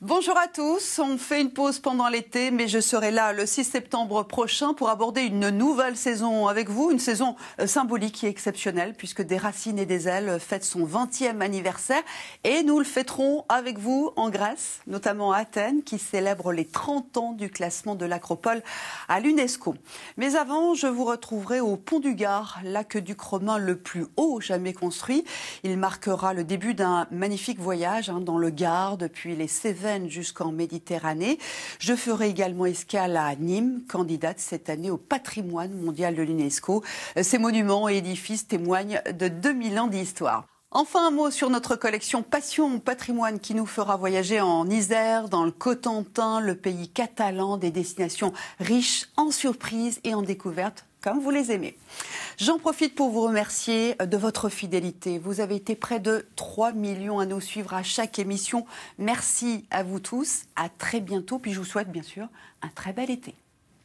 Bonjour à tous, on fait une pause pendant l'été, mais je serai là le 6 septembre prochain pour aborder une nouvelle saison avec vous, une saison euh, symbolique et exceptionnelle, puisque Des Racines et des Ailes fêtent son 20e anniversaire, et nous le fêterons avec vous en Grèce, notamment à Athènes, qui célèbre les 30 ans du classement de l'Acropole à l'UNESCO. Mais avant, je vous retrouverai au Pont du Gard, l'aqueduc romain le plus haut jamais construit. Il marquera le début d'un magnifique voyage hein, dans le Gard depuis les Cévennes jusqu'en Méditerranée. Je ferai également escale à Nîmes, candidate cette année au patrimoine mondial de l'UNESCO. Ces monuments et édifices témoignent de 2000 ans d'histoire. Enfin, un mot sur notre collection Passion Patrimoine qui nous fera voyager en Isère, dans le Cotentin, le pays catalan, des destinations riches en surprises et en découvertes comme vous les aimez. J'en profite pour vous remercier euh, de votre fidélité. Vous avez été près de 3 millions à nous suivre à chaque émission. Merci à vous tous. À très bientôt. Puis je vous souhaite bien sûr un très bel été.